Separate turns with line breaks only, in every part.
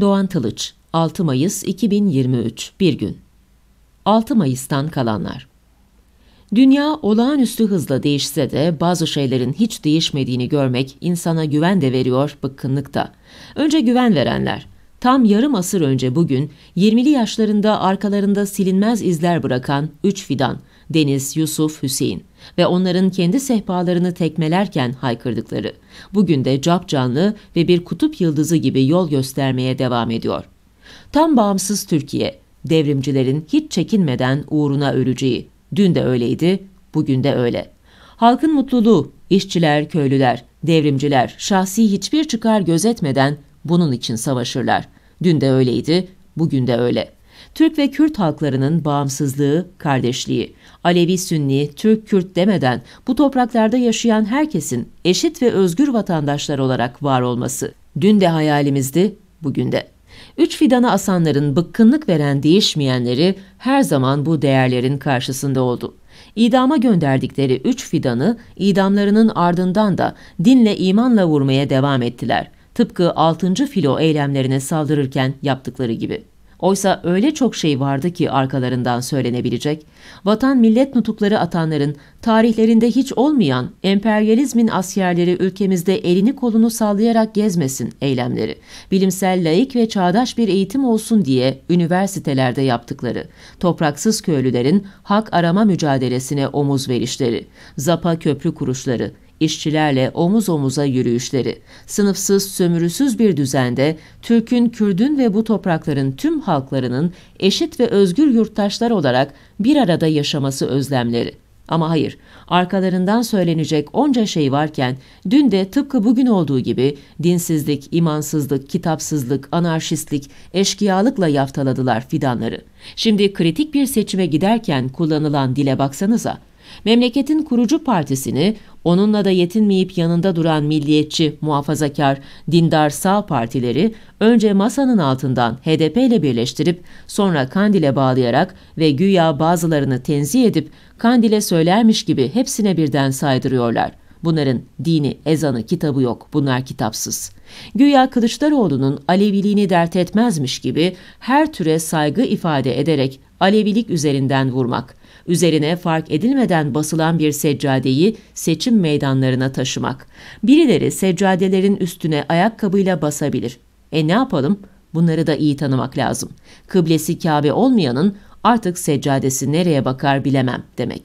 Doğan Tılıç 6 Mayıs 2023 Bir gün 6 Mayıs'tan kalanlar Dünya olağanüstü hızla değişse de bazı şeylerin hiç değişmediğini görmek insana güven de veriyor, bıkkınlık da. Önce güven verenler – Tam yarım asır önce bugün 20'li yaşlarında arkalarında silinmez izler bırakan 3 fidan Deniz, Yusuf, Hüseyin ve onların kendi sehpalarını tekmelerken haykırdıkları bugün de cap canlı ve bir kutup yıldızı gibi yol göstermeye devam ediyor. Tam bağımsız Türkiye, devrimcilerin hiç çekinmeden uğruna öleceği. Dün de öyleydi, bugün de öyle. Halkın mutluluğu, işçiler, köylüler, devrimciler şahsi hiçbir çıkar gözetmeden bunun için savaşırlar. Dün de öyleydi, bugün de öyle. Türk ve Kürt halklarının bağımsızlığı, kardeşliği, Alevi, Sünni, Türk, Kürt demeden bu topraklarda yaşayan herkesin eşit ve özgür vatandaşlar olarak var olması. Dün de hayalimizdi, bugün de. Üç fidanı asanların bıkkınlık veren değişmeyenleri her zaman bu değerlerin karşısında oldu. İdama gönderdikleri üç fidanı idamlarının ardından da dinle imanla vurmaya devam ettiler. Tıpkı 6. filo eylemlerine saldırırken yaptıkları gibi. Oysa öyle çok şey vardı ki arkalarından söylenebilecek, vatan millet nutukları atanların tarihlerinde hiç olmayan emperyalizmin askerleri ülkemizde elini kolunu sallayarak gezmesin eylemleri, bilimsel, laik ve çağdaş bir eğitim olsun diye üniversitelerde yaptıkları, topraksız köylülerin hak arama mücadelesine omuz verişleri, zapa köprü kuruşları, işçilerle omuz omuza yürüyüşleri, sınıfsız, sömürüsüz bir düzende Türk'ün, Kürd'ün ve bu toprakların tüm halklarının eşit ve özgür yurttaşlar olarak bir arada yaşaması özlemleri. Ama hayır, arkalarından söylenecek onca şey varken dün de tıpkı bugün olduğu gibi dinsizlik, imansızlık, kitapsızlık, anarşistlik, eşkıyalıkla yaftaladılar fidanları. Şimdi kritik bir seçime giderken kullanılan dile baksanıza. Memleketin kurucu partisini Onunla da yetinmeyip yanında duran milliyetçi, muhafazakar, dindar sağ partileri önce masanın altından HDP ile birleştirip sonra Kandil'e bağlayarak ve güya bazılarını tenzih edip Kandil'e söylermiş gibi hepsine birden saydırıyorlar.'' Bunların dini, ezanı, kitabı yok. Bunlar kitapsız. Güya Kılıçdaroğlu'nun Aleviliğini dert etmezmiş gibi her türe saygı ifade ederek Alevilik üzerinden vurmak, üzerine fark edilmeden basılan bir seccadeyi seçim meydanlarına taşımak. Birileri seccadelerin üstüne ayakkabıyla basabilir. E ne yapalım? Bunları da iyi tanımak lazım. Kıblesi Kabe olmayanın artık seccadesi nereye bakar bilemem demek.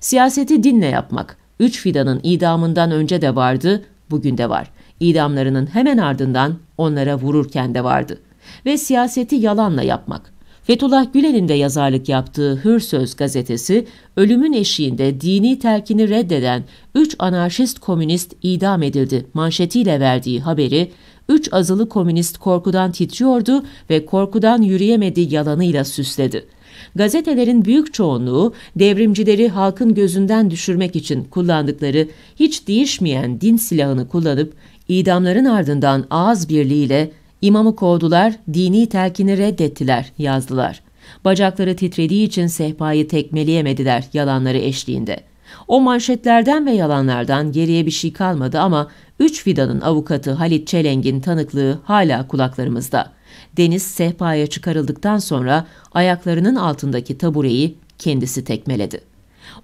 Siyaseti dinle yapmak, 3 fidanın idamından önce de vardı, bugün de var. İdamlarının hemen ardından onlara vururken de vardı. Ve siyaseti yalanla yapmak. Fethullah Gülen'in de yazarlık yaptığı Hür Söz gazetesi, ölümün eşiğinde dini telkini reddeden 3 anarşist komünist idam edildi manşetiyle verdiği haberi, 3 azılı komünist korkudan titriyordu ve korkudan yürüyemediği yalanıyla süsledi.'' Gazetelerin büyük çoğunluğu devrimcileri halkın gözünden düşürmek için kullandıkları hiç değişmeyen din silahını kullanıp idamların ardından ağız birliğiyle imamı kovdular, dini telkini reddettiler yazdılar. Bacakları titrediği için sehpayı tekmeleyemediler yalanları eşliğinde.'' O manşetlerden ve yalanlardan geriye bir şey kalmadı ama üç fidanın avukatı Halit Çeleng'in tanıklığı hala kulaklarımızda. Deniz sehpaya çıkarıldıktan sonra ayaklarının altındaki tabureyi kendisi tekmeledi.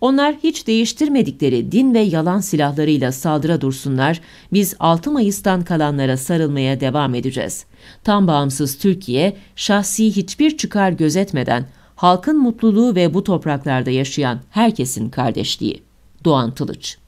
Onlar hiç değiştirmedikleri din ve yalan silahlarıyla saldıra dursunlar, biz 6 Mayıs'tan kalanlara sarılmaya devam edeceğiz. Tam bağımsız Türkiye, şahsi hiçbir çıkar gözetmeden halkın mutluluğu ve bu topraklarda yaşayan herkesin kardeşliği. Doğan Tılıç